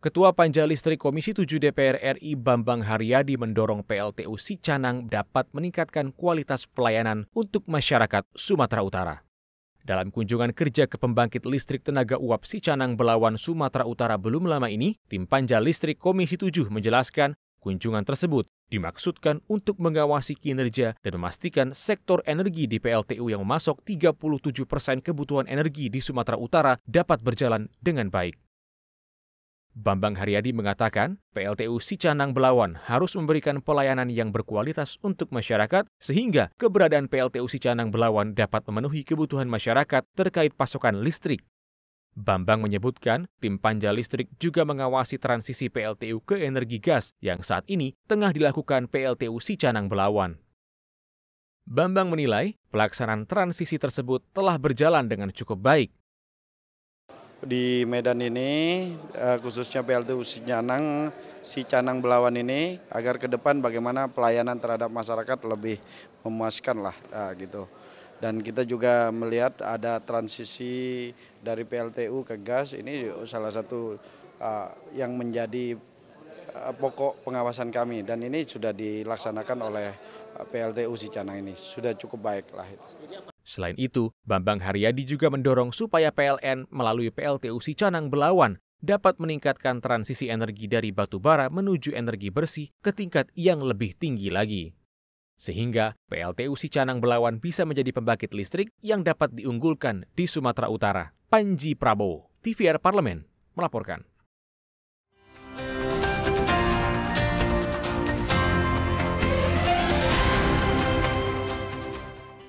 Ketua Panja Listrik Komisi 7 DPR RI Bambang Haryadi mendorong PLTU Sicanang dapat meningkatkan kualitas pelayanan untuk masyarakat Sumatera Utara. Dalam kunjungan kerja ke pembangkit listrik tenaga uap Sicanang Belawan Sumatera Utara belum lama ini, tim Panja Listrik Komisi 7 menjelaskan kunjungan tersebut dimaksudkan untuk mengawasi kinerja dan memastikan sektor energi di PLTU yang memasok 37 persen kebutuhan energi di Sumatera Utara dapat berjalan dengan baik. Bambang Haryadi mengatakan, PLTU Sicanang Belawan harus memberikan pelayanan yang berkualitas untuk masyarakat sehingga keberadaan PLTU Sicanang Belawan dapat memenuhi kebutuhan masyarakat terkait pasokan listrik. Bambang menyebutkan, tim panja listrik juga mengawasi transisi PLTU ke energi gas yang saat ini tengah dilakukan PLTU Sicanang Belawan. Bambang menilai pelaksanaan transisi tersebut telah berjalan dengan cukup baik, di Medan ini, eh, khususnya PLTU Sicanang, si Canang Belawan ini, agar ke depan bagaimana pelayanan terhadap masyarakat lebih memuaskan lah eh, gitu. Dan kita juga melihat ada transisi dari PLTU ke gas, ini salah satu eh, yang menjadi pokok pengawasan kami. Dan ini sudah dilaksanakan oleh PLTU Sicanang ini, sudah cukup baik lah itu. Selain itu, Bambang Haryadi juga mendorong supaya PLN melalui PLTU Sicanang Belawan dapat meningkatkan transisi energi dari batu bara menuju energi bersih ke tingkat yang lebih tinggi lagi. Sehingga PLTU Sicanang Belawan bisa menjadi pembangkit listrik yang dapat diunggulkan di Sumatera Utara. Panji Prabowo, TVR Parlemen, melaporkan.